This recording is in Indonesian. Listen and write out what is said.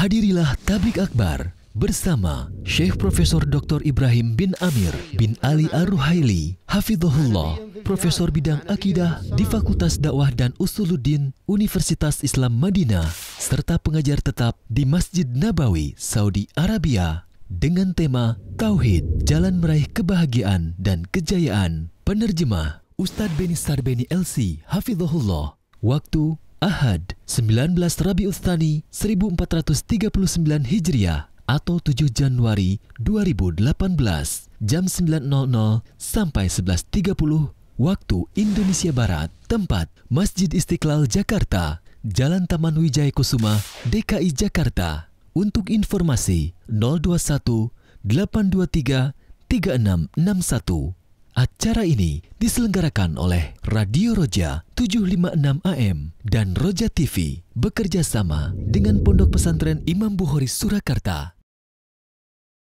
Hadirilah Tablik Akbar bersama Syekh Profesor Dr. Ibrahim bin Amir bin Ali Ar-Ruhaili, Hafidhullah, Profesor Bidang Akidah di Fakultas Dakwah dan Usuluddin Universitas Islam Madinah, serta pengajar tetap di Masjid Nabawi, Saudi Arabia dengan tema Tauhid, Jalan Meraih Kebahagiaan dan Kejayaan. Penerjemah Ustadz Beni Sarbeni LC, Hafidhullah. Waktu Ahad 19 Rabiul Tsani 1439 Hijriah atau 7 Januari 2018 jam 9.00 sampai 11.30 waktu Indonesia Barat tempat Masjid Istiqlal Jakarta Jalan Taman Wijaya Kusuma DKI Jakarta untuk informasi 021 823 3661 Acara ini diselenggarakan oleh Radio Roja 756 AM dan Roja TV bekerja sama dengan Pondok Pesantren Imam Bukhari Surakarta